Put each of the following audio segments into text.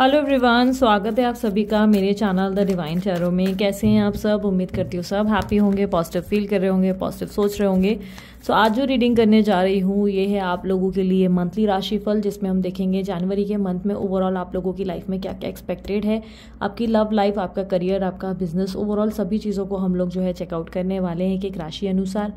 Hello everyone स्वागत है आप सभी का मेरे चैनल द डिवाइन चैरो में कैसे हैं आप सब उम्मीद करती हूँ सब हैप्पी होंगे पॉजिटिव फील कर रहे होंगे पॉजिटिव सोच रहे होंगे सो so, आज जो रीडिंग करने जा रही हूँ ये है आप लोगों के लिए मंथली राशिफल जिसमें हम देखेंगे जनवरी के मंथ में ओवरऑल आप लोगों की लाइफ में क्या क्या एक्सपेक्टेड है आपकी लव लाइफ आपका करियर आपका बिजनेस ओवरऑल सभी चीज़ों को हम लोग जो है चेकआउट करने वाले हैं कि एक राशि अनुसार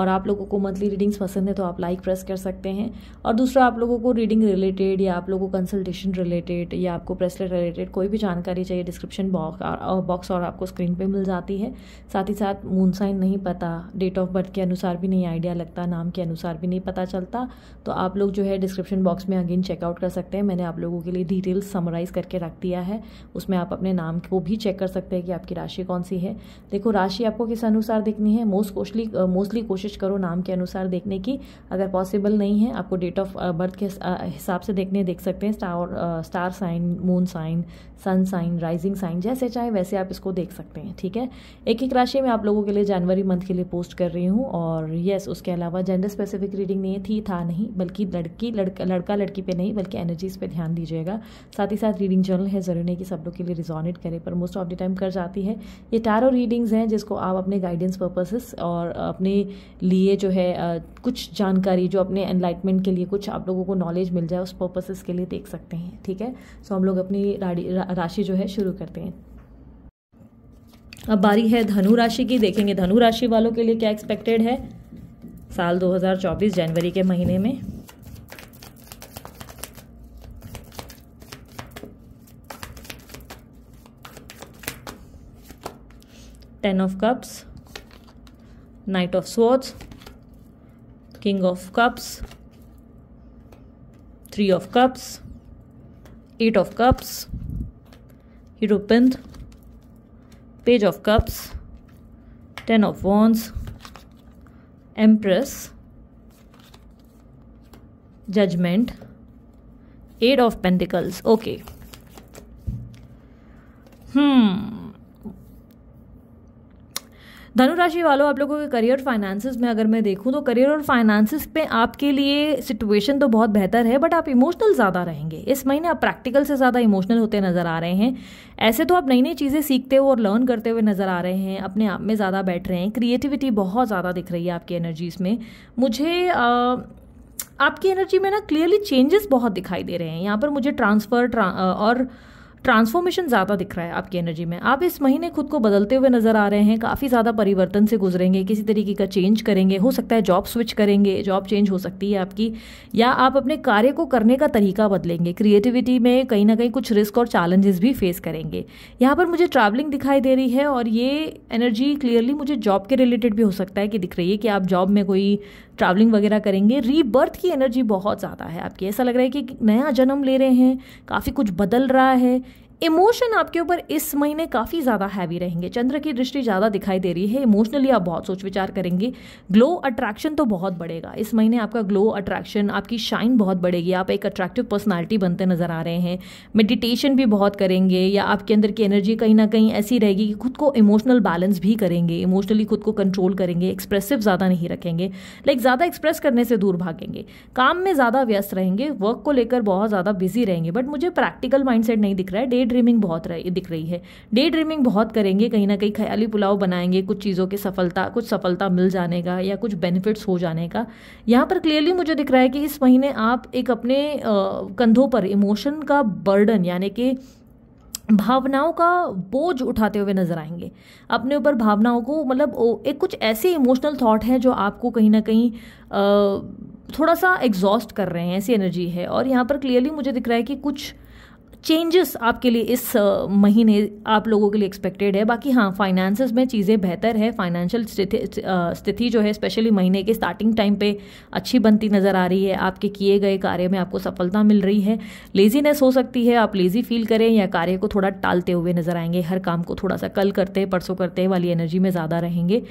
और आप लोगों को मंथली रीडिंग्स पसंद है तो आप लाइक प्रेस कर सकते हैं और दूसरा आप लोगों को रीडिंग रिलेटेड या आप लोगों को कंसल्टेशन रिलेटेड या आपको प्रेसलेट रिलेटेड कोई भी जानकारी चाहिए डिस्क्रिप्शन बॉक्स बॉक्स और आपको स्क्रीन पर मिल जाती है साथ ही साथ मून साइन नहीं पता डेट ऑफ बर्थ के अनुसार भी नहीं आइडिया क्या लगता नाम के अनुसार भी नहीं पता चलता तो आप लोग जो है डिस्क्रिप्शन बॉक्स में अगेन चेकआउट कर सकते हैं मैंने आप लोगों के लिए डिटेल्स समराइज करके रख दिया है उसमें आप अपने नाम को भी चेक कर सकते हैं कि आपकी राशि कौन सी है देखो राशि आपको किस अनुसार देखनी है मोस्ट कोशली मोस्टली कोशिश करो नाम के अनुसार देखने की अगर पॉसिबल नहीं है आपको डेट ऑफ बर्थ के uh, हिसाब से देखने देख सकते हैं star star sign moon sign sun sign rising sign जैसे चाहे वैसे आप इसको देख सकते हैं ठीक है एक एक राशि में आप लोगों के लिए जनवरी मंथ के लिए पोस्ट कर रही हूँ और यस उस उसके अलावा जेंडर स्पेसिफिक रीडिंग नहीं थी था नहीं बल्कि लड़की लड़का लड़का लड़की पे नहीं बल्कि एनर्जीज पे ध्यान दीजिएगा साथ ही साथ रीडिंग जर्नल है ज़रूरी नहीं कि सब लोग के लिए रिजोनेट करें पर मोस्ट ऑफ द टाइम कर जाती है ये टैरो रीडिंग्स हैं जिसको आप अपने गाइडेंस पर्पसेस और अपने लिए जो है कुछ जानकारी जो अपने एनलाइटमेंट के लिए कुछ आप लोगों को नॉलेज मिल जाए उस पर्पसेस के लिए देख सकते हैं ठीक है सो हम लोग अपनी राशि जो है शुरू करते हैं अब बारी है धनु राशि की देखेंगे धनु राशि वालों के लिए क्या एक्सपेक्टेड है साल 2024 जनवरी के महीने में ten of cups knight of swords king of cups three of cups eight of cups hierophant page of cups ten of wands Empress, Judgment, Eight of Pentacles. Okay. Hmm. धनुराशि वालों आप लोगों के करियर फाइनेंसिस में अगर मैं देखूँ तो करियर और फाइनेंसिस पे आपके लिए सिचुएशन तो बहुत बेहतर है बट आप इमोशनल ज़्यादा रहेंगे इस महीने आप प्रैक्टिकल से ज़्यादा इमोशनल होते नज़र आ रहे हैं ऐसे तो आप नई नई चीज़ें सीखते हुए और लर्न करते हुए नज़र आ रहे हैं अपने आप में ज़्यादा बैठ रहे हैं क्रिएटिविटी बहुत ज़्यादा दिख रही है आपकी एनर्जीज़ में मुझे आ, आपकी एनर्जी में ना क्लियरली चेंजेस बहुत दिखाई दे रहे हैं यहाँ पर मुझे ट्रांसफ़र ट्रा, और ट्रांसफॉर्मेशन ज़्यादा दिख रहा है आपकी एनर्जी में आप इस महीने खुद को बदलते हुए नज़र आ रहे हैं काफ़ी ज़्यादा परिवर्तन से गुजरेंगे किसी तरीके का चेंज करेंगे हो सकता है जॉब स्विच करेंगे जॉब चेंज हो सकती है आपकी या आप अपने कार्य को करने का तरीका बदलेंगे क्रिएटिविटी में कहीं ना कहीं कुछ रिस्क और चैलेंजेस भी फेस करेंगे यहाँ पर मुझे ट्रैवलिंग दिखाई दे रही है और ये एनर्जी क्लियरली मुझे जॉब के रिलेटेड भी हो सकता है कि दिख रही है कि आप जॉब में कोई ट्रैवलिंग वगैरह करेंगे रीबर्थ की एनर्जी बहुत ज़्यादा है आपकी ऐसा लग रहा है कि नया जन्म ले रहे हैं काफ़ी कुछ बदल रहा है इमोशन आपके ऊपर इस महीने काफ़ी ज़्यादा हैवी रहेंगे चंद्र की दृष्टि ज़्यादा दिखाई दे रही है इमोशनली आप बहुत सोच विचार करेंगे ग्लो अट्रैक्शन तो बहुत बढ़ेगा इस महीने आपका ग्लो अट्रैक्शन आपकी शाइन बहुत बढ़ेगी आप एक अट्रैक्टिव पर्सनैलिटी बनते नज़र आ रहे हैं मेडिटेशन भी बहुत करेंगे या आपके अंदर की एनर्जी कहीं ना कहीं ऐसी रहेगी कि खुद को इमोशनल बैलेंस भी करेंगे इमोशनली खुद को कंट्रोल करेंगे एक्सप्रेसिव ज़्यादा नहीं रखेंगे लाइक ज़्यादा एक्सप्रेस करने से दूर भागेंगे काम में ज़्यादा व्यस्त रहेंगे वर्क को लेकर बहुत ज़्यादा बिजी रहेंगे बट मुझे प्रैक्टिकल माइंड नहीं दिख रहा है डेढ़ ड्रीमिंग बहुत रही दिख रही है डे ड्रीमिंग बहुत करेंगे कहीं ना कहीं ख्याली पुलाव बनाएंगे कुछ चीज़ों के सफलता कुछ सफलता मिल जाने का या कुछ बेनिफिट्स हो जाने का यहाँ पर क्लियरली मुझे दिख रहा है कि इस महीने आप एक अपने कंधों पर इमोशन का बर्डन यानी कि भावनाओं का बोझ उठाते हुए नजर आएंगे अपने ऊपर भावनाओं को मतलब एक कुछ ऐसे इमोशनल थॉट हैं जो आपको कहीं ना कहीं थोड़ा सा एग्जॉस्ट कर रहे हैं ऐसी एनर्जी है और यहाँ पर क्लियरली मुझे दिख रहा है कि कुछ चेंजेस आपके लिए इस महीने आप लोगों के लिए एक्सपेक्टेड है बाकी हाँ फाइनेंसेस में चीज़ें बेहतर है फाइनेंशियल स्थिति जो है स्पेशली महीने के स्टार्टिंग टाइम पे अच्छी बनती नज़र आ रही है आपके किए गए कार्य में आपको सफलता मिल रही है लेजीनेस हो सकती है आप लेजी फील करें या कार्य को थोड़ा टालते हुए नज़र आएंगे हर काम को थोड़ा सा कल करते परसों करते वाली एनर्जी में ज़्यादा रहेंगे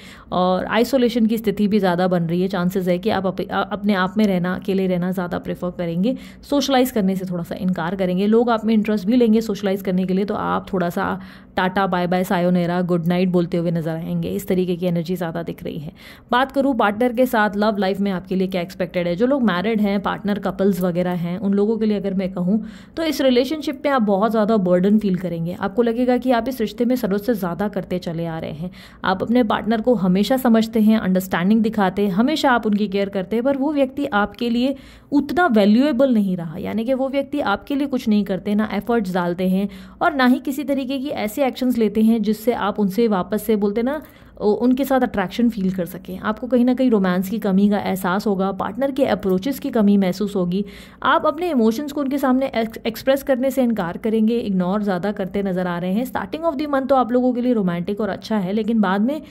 और आइसोलेशन की स्थिति भी ज़्यादा बन रही है चांसेस है कि आप अपने आप में रहना अकेले रहना ज़्यादा प्रेफर करेंगे सोशलाइज़ करने से थोड़ा सा इनकार करेंगे लोग आप में इंटरेस्ट भी लेंगे सोशलाइज़ करने के लिए तो आप थोड़ा सा tata bye bye sayonara good night बोलते हुए नजर आएंगे इस तरीके की एनर्जी ज़्यादा दिख रही है बात करूँ पार्टनर के साथ लव लाइफ में आपके लिए क्या एक्सपेक्टेड है जो लोग मैरिड हैं पार्टनर कपल्स वगैरह हैं उन लोगों के लिए अगर मैं कहूँ तो इस रिलेशनशिप में आप बहुत ज़्यादा बर्डन फील करेंगे आपको लगेगा कि आप इस रिश्ते में ज़रूरत से ज़्यादा करते चले आ रहे हैं आप अपने पार्टनर को हमेशा समझते हैं अंडरस्टैंडिंग दिखाते हैं हमेशा आप उनकी केयर करते हैं पर वो व्यक्ति आपके लिए उतना वैल्यूएबल नहीं रहा यानी कि वो व्यक्ति आपके लिए कुछ नहीं करते ना एफर्ट्स डालते हैं और ना ही किसी तरीके की ऐसे एक्शंस लेते हैं जिससे आप उनसे वापस से बोलते ना उनके साथ अट्रैक्शन फील कर सकें आपको कहीं ना कहीं रोमांस की कमी का एहसास होगा पार्टनर के अप्रोचेस की कमी महसूस होगी आप अपने इमोशंस को उनके सामने एक्सप्रेस करने से इनकार करेंगे इग्नोर ज़्यादा करते नज़र आ रहे हैं स्टार्टिंग ऑफ दी मंथ तो आप लोगों के लिए रोमांटिक और अच्छा है लेकिन बाद में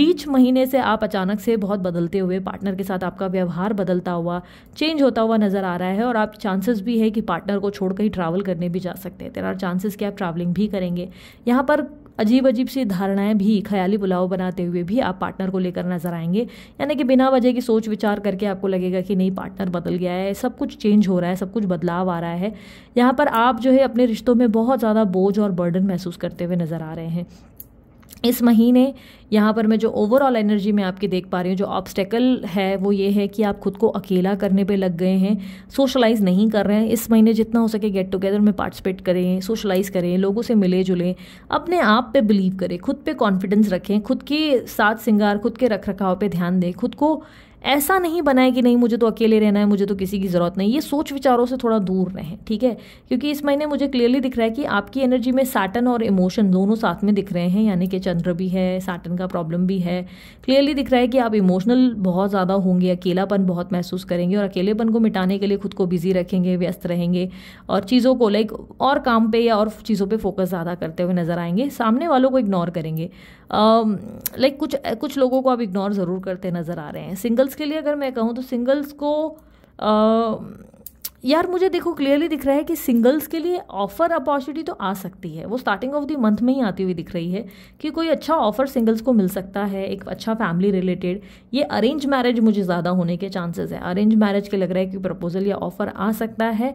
बीच महीने से आप अचानक से बहुत बदलते हुए पार्टनर के साथ आपका व्यवहार बदलता हुआ चेंज होता हुआ नज़र आ रहा है और आप चांसेस भी है कि पार्टनर को छोड़ कहीं ट्रैवल करने भी जा सकते हैं तेरा चांसेस कि आप ट्रैवलिंग भी करेंगे यहाँ पर अजीब अजीब सी धारणाएं भी ख्याली पुलाव बनाते हुए भी आप पार्टनर को लेकर नजर आएंगे यानी कि बिना वजह की सोच विचार करके आपको लगेगा कि नहीं पार्टनर बदल गया है सब कुछ चेंज हो रहा है सब कुछ बदलाव आ रहा है यहाँ पर आप जो है अपने रिश्तों में बहुत ज़्यादा बोझ और बर्डन महसूस करते हुए नज़र आ रहे हैं इस महीने यहाँ पर मैं जो ओवरऑल एनर्जी में आपकी देख पा रही हूँ जो ऑब्स्टेकल है वो ये है कि आप खुद को अकेला करने पे लग गए हैं सोशलाइज़ नहीं कर रहे हैं इस महीने जितना हो सके गेट टुगेदर में पार्टिसिपेट करें सोशलाइज़ करें लोगों से मिले जुलें अपने आप पे बिलीव करें खुद पे कॉन्फिडेंस रखें खुद के साथ सिंगार खुद के रख रखाव पर ध्यान दें खुद को ऐसा नहीं बनाए कि नहीं मुझे तो अकेले रहना है मुझे तो किसी की ज़रूरत नहीं ये सोच विचारों से थोड़ा दूर रहें ठीक है क्योंकि इस महीने मुझे क्लियरली दिख रहा है कि आपकी एनर्जी में सैटन और इमोशन दोनों साथ में दिख रहे हैं यानी कि चंद्र भी है सैटन का प्रॉब्लम भी है क्लियरली दिख रहा है कि आप इमोशनल बहुत ज़्यादा होंगे अकेलापन बहुत महसूस करेंगे और अकेलेपन को मिटाने के लिए खुद को बिजी रखेंगे व्यस्त रहेंगे और चीज़ों को लाइक और काम पर या और चीज़ों पर फोकस ज़्यादा करते हुए नज़र आएंगे सामने वालों को इग्नोर करेंगे लाइक कुछ कुछ लोगों को आप इग्नोर ज़रूर करते नज़र आ रहे हैं सिंगल सिंगल्स के लिए अगर मैं कहूँ तो सिंगल्स को आ, यार मुझे देखो क्लियरली दिख रहा है कि सिंगल्स के लिए ऑफ़र अपॉर्चुनिटी तो आ सकती है वो स्टार्टिंग ऑफ द मंथ में ही आती हुई दिख रही है कि कोई अच्छा ऑफ़र सिंगल्स को मिल सकता है एक अच्छा फैमिली रिलेटेड ये अरेंज मैरिज मुझे ज़्यादा होने के चांसेस है अरेंज मैरिज के लग रहा है कि प्रपोजल या ऑफ़र आ सकता है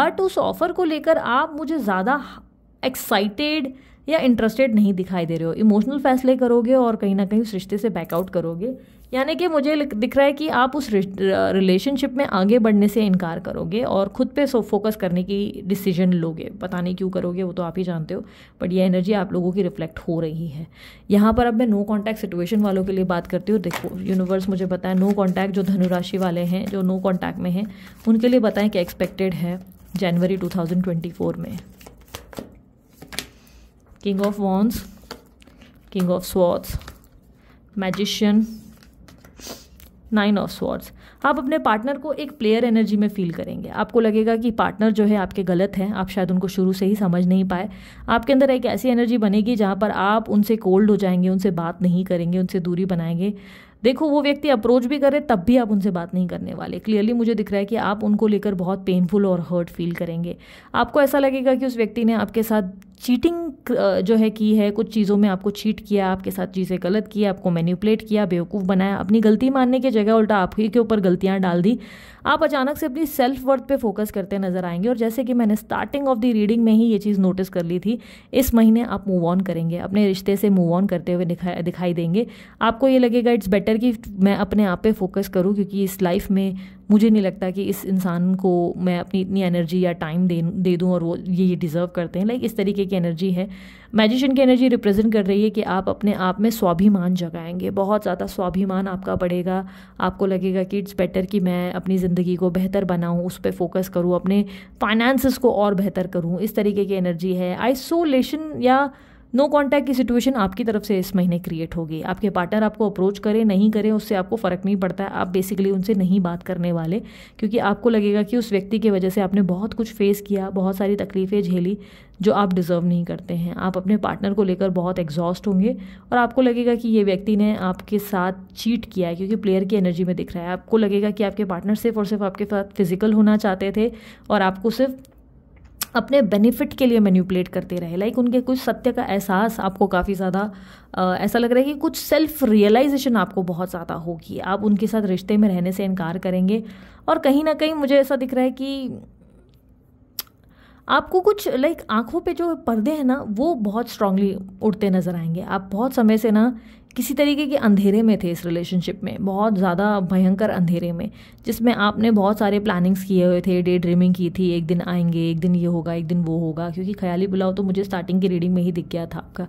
बट उस ऑफ़र को लेकर आप मुझे ज़्यादा एक्साइटेड या इंटरेस्टेड नहीं दिखाई दे रहे हो इमोशनल फैसले करोगे और कहीं ना कहीं उस रिश्ते से बैकआउट करोगे यानी कि मुझे दिख रहा है कि आप उस रिलेशनशिप में आगे बढ़ने से इनकार करोगे और ख़ुद पे सो फोकस करने की डिसीजन लोगे पता नहीं क्यों करोगे वो तो आप ही जानते हो बट ये एनर्जी आप लोगों की रिफ्लेक्ट हो रही है यहाँ पर अब मैं नो कॉन्टैक्ट सिचुएशन वालों के लिए बात करती हूँ देखो यूनिवर्स मुझे बताएं नो कॉन्टैक्ट जो धनुराशि वाले हैं जो नो कॉन्टैक्ट में हैं उनके लिए बताएं क्या एक्सपेक्टेड है जनवरी 2024 में king of wands king of swords magician nine of swords आप अपने पार्टनर को एक प्लेयर एनर्जी में फील करेंगे आपको लगेगा कि पार्टनर जो है आपके गलत हैं आप शायद उनको शुरू से ही समझ नहीं पाए आपके अंदर एक ऐसी एनर्जी बनेगी जहाँ पर आप उनसे कोल्ड हो जाएंगे उनसे बात नहीं करेंगे उनसे दूरी बनाएंगे देखो वो व्यक्ति अप्रोच भी करे तब भी आप उनसे बात नहीं करने वाले क्लियरली मुझे दिख रहा है कि आप उनको लेकर बहुत पेनफुल और हर्ट फील करेंगे आपको ऐसा लगेगा कि उस व्यक्ति ने आपके साथ चीटिंग uh, जो है की है कुछ चीज़ों में आपको चीट किया आपके साथ चीज़ें गलत की आपको मैन्यूपलेट किया बेवकूफ़ बनाया अपनी गलती मानने की जगह उल्टा आपके के ऊपर गलतियाँ डाल दी आप अचानक से अपनी सेल्फ वर्थ पे फोकस करते नज़र आएंगे और जैसे कि मैंने स्टार्टिंग ऑफ द रीडिंग में ही ये चीज़ नोटिस कर ली थी इस महीने आप मूव ऑन करेंगे अपने रिश्ते से मूव ऑन करते हुए दिखा दिखाई देंगे आपको ये लगेगा इट्स बेटर कि मैं अपने आप पर फोकस करूँ क्योंकि इस लाइफ में मुझे नहीं लगता कि इस इंसान को मैं अपनी इतनी एनर्जी या टाइम दे दे दूँ और वो ये ये डिज़र्व करते हैं लाइक इस तरीके की एनर्जी है मैजिशन की एनर्जी रिप्रेजेंट कर रही है कि आप अपने आप में स्वाभिमान जगाएंगे बहुत ज़्यादा स्वाभिमान आपका बढ़ेगा आपको लगेगा कि इट्स बेटर कि मैं अपनी ज़िंदगी को बेहतर बनाऊँ उस पर फोकस करूँ अपने फाइनेंसिस को और बेहतर करूँ इस तरीके की एनर्जी है आइसोलेशन या नो कॉन्टैक्ट की सिचुएशन आपकी तरफ से इस महीने क्रिएट होगी आपके पार्टनर आपको अप्रोच करें नहीं करें उससे आपको फ़र्क नहीं पड़ता है आप बेसिकली उनसे नहीं बात करने वाले क्योंकि आपको लगेगा कि उस व्यक्ति की वजह से आपने बहुत कुछ फेस किया बहुत सारी तकलीफ़ें झेली जो आप डिज़र्व नहीं करते हैं आप अपने पार्टनर को लेकर बहुत एग्जॉस्ट होंगे और आपको लगेगा कि ये व्यक्ति ने आपके साथ चीट किया है क्योंकि प्लेयर की एनर्जी में दिख रहा है आपको लगेगा कि आपके पार्टनर सिर्फ और सिर्फ आपके साथ फ़िज़िकल होना चाहते थे और आपको सिर्फ अपने बेनिफिट के लिए मैन्यूपलेट करते रहे लाइक उनके कुछ सत्य का एहसास आपको काफ़ी ज़्यादा ऐसा लग रहा है कि कुछ सेल्फ रियलाइजेशन आपको बहुत ज़्यादा होगी आप उनके साथ रिश्ते में रहने से इनकार करेंगे और कहीं ना कहीं मुझे ऐसा दिख रहा है कि आपको कुछ लाइक आंखों पे जो पर्दे हैं ना वो बहुत स्ट्रांगली उड़ते नज़र आएंगे आप बहुत समय से ना किसी तरीके के अंधेरे में थे इस रिलेशनशिप में बहुत ज़्यादा भयंकर अंधेरे में जिसमें आपने बहुत सारे प्लानिंग्स किए हुए थे डे ड्रीमिंग की थी एक दिन आएंगे एक दिन ये होगा एक दिन वो होगा क्योंकि ख्याली बुलाओ तो मुझे स्टार्टिंग की रीडिंग में ही दिख गया था आपका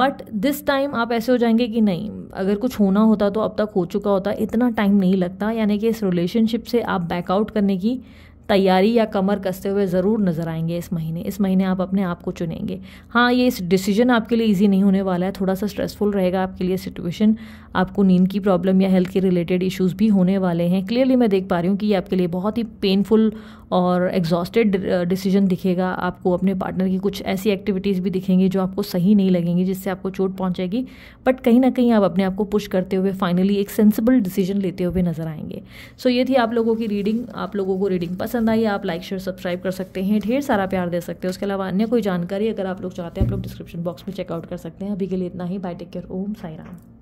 बट दिस टाइम आप ऐसे हो जाएंगे कि नहीं अगर कुछ होना होता तो अब तक हो चुका होता इतना टाइम नहीं लगता यानी कि इस रिलेशनशिप से आप बैकआउट करने की तैयारी या कमर कसते हुए ज़रूर नज़र आएंगे इस महीने इस महीने आप अपने आप को चुनेंगे हाँ ये इस डिसीजन आपके लिए ईजी नहीं होने वाला है थोड़ा सा स्ट्रेसफुल रहेगा आपके लिए सिचुएशन आपको नींद की प्रॉब्लम या हेल्थ के रिलेटेड इश्यूज़ भी होने वाले हैं क्लियरली मैं देख पा रही हूँ कि ये आपके लिए बहुत ही पेनफुल और एग्जॉस्टेड डिसीजन uh, दिखेगा आपको अपने पार्टनर की कुछ ऐसी एक्टिविटीज़ भी दिखेंगी जो आपको सही नहीं लगेंगी जिससे आपको चोट पहुँचेगी बट कहीं ना कहीं आप अपने आप को पुश करते हुए फाइनली एक सेंसिबल डिसीजन लेते हुए नजर आएंगे सो so, ये थी आप लोगों की रीडिंग आप लोगों को रीडिंग पसंद आई आप लाइक शेयर सब्सक्राइब कर सकते हैं ढेर सारा प्यार दे सकते हैं उसके अलावा अन्य कोई जानकारी अगर आप लोग चाहते हैं आप लोग डिस्क्रिप्शन बॉक्स में चेकआउट कर सकते हैं अभी के लिए इतना ही bye take care Om Sai Ram